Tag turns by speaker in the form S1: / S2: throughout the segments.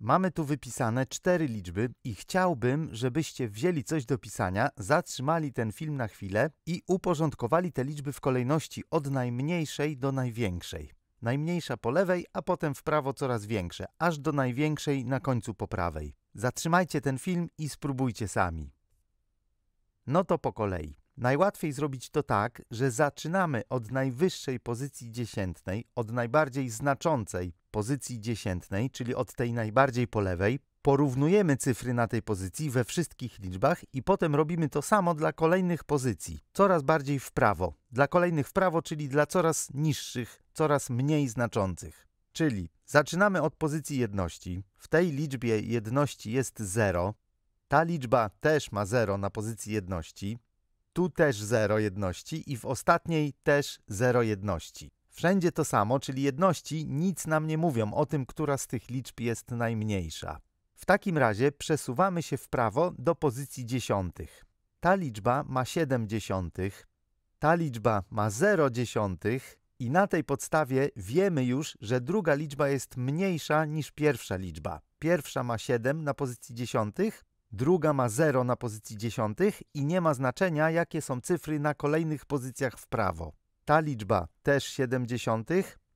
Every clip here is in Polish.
S1: Mamy tu wypisane cztery liczby i chciałbym, żebyście wzięli coś do pisania, zatrzymali ten film na chwilę i uporządkowali te liczby w kolejności od najmniejszej do największej. Najmniejsza po lewej, a potem w prawo coraz większe, aż do największej na końcu po prawej. Zatrzymajcie ten film i spróbujcie sami. No to po kolei. Najłatwiej zrobić to tak, że zaczynamy od najwyższej pozycji dziesiętnej, od najbardziej znaczącej pozycji dziesiętnej, czyli od tej najbardziej po lewej, porównujemy cyfry na tej pozycji we wszystkich liczbach i potem robimy to samo dla kolejnych pozycji, coraz bardziej w prawo. Dla kolejnych w prawo, czyli dla coraz niższych, coraz mniej znaczących. Czyli zaczynamy od pozycji jedności. W tej liczbie jedności jest 0. Ta liczba też ma 0 na pozycji jedności. Tu też zero jedności i w ostatniej też zero jedności. Wszędzie to samo, czyli jedności nic nam nie mówią o tym, która z tych liczb jest najmniejsza. W takim razie przesuwamy się w prawo do pozycji dziesiątych. Ta liczba ma 7 dziesiątych, ta liczba ma 0 dziesiątych i na tej podstawie wiemy już, że druga liczba jest mniejsza niż pierwsza liczba. Pierwsza ma 7 na pozycji dziesiątych, druga ma 0 na pozycji dziesiątych i nie ma znaczenia, jakie są cyfry na kolejnych pozycjach w prawo. Ta liczba też 70,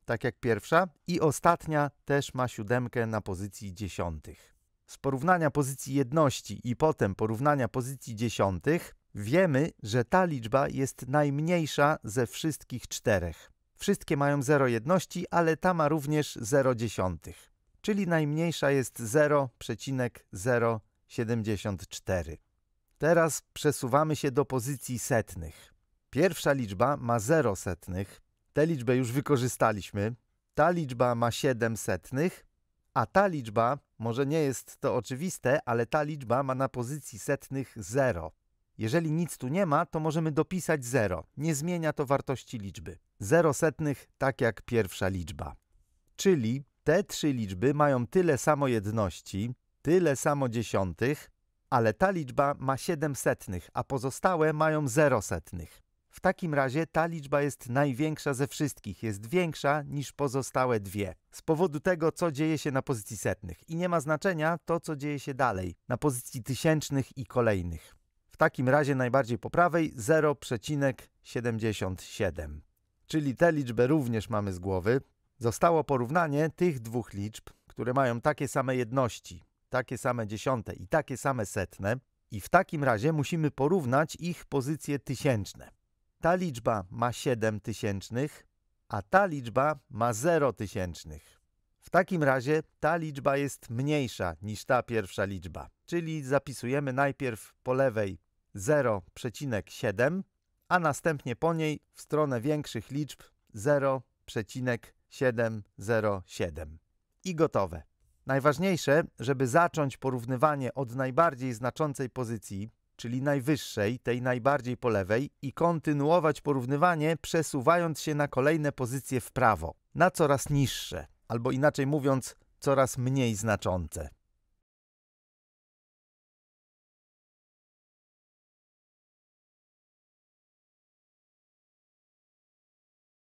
S1: tak jak pierwsza, i ostatnia też ma siódemkę na pozycji dziesiątych. Z porównania pozycji jedności i potem porównania pozycji dziesiątych wiemy, że ta liczba jest najmniejsza ze wszystkich czterech. Wszystkie mają 0 jedności, ale ta ma również 0 dziesiątych, czyli najmniejsza jest 0,0 74. Teraz przesuwamy się do pozycji setnych. Pierwsza liczba ma 0 setnych, tę liczbę już wykorzystaliśmy. Ta liczba ma 7 setnych, a ta liczba, może nie jest to oczywiste, ale ta liczba ma na pozycji setnych 0. Jeżeli nic tu nie ma, to możemy dopisać 0. Nie zmienia to wartości liczby. 0 setnych, tak jak pierwsza liczba. Czyli te trzy liczby mają tyle samo jedności, tyle samo dziesiątych, ale ta liczba ma 7 setnych, a pozostałe mają 0 setnych. W takim razie ta liczba jest największa ze wszystkich, jest większa niż pozostałe dwie. Z powodu tego, co dzieje się na pozycji setnych i nie ma znaczenia to, co dzieje się dalej, na pozycji tysięcznych i kolejnych. W takim razie najbardziej po prawej 0,77. Czyli tę liczbę również mamy z głowy. Zostało porównanie tych dwóch liczb, które mają takie same jedności takie same dziesiąte i takie same setne, i w takim razie musimy porównać ich pozycje tysięczne. Ta liczba ma 7 tysięcznych, a ta liczba ma 0 tysięcznych. W takim razie ta liczba jest mniejsza niż ta pierwsza liczba, czyli zapisujemy najpierw po lewej 0,7, a następnie po niej w stronę większych liczb 0,707 i gotowe. Najważniejsze, żeby zacząć porównywanie od najbardziej znaczącej pozycji, czyli najwyższej, tej najbardziej po lewej, i kontynuować porównywanie, przesuwając się na kolejne pozycje w prawo, na coraz niższe, albo inaczej mówiąc, coraz mniej znaczące.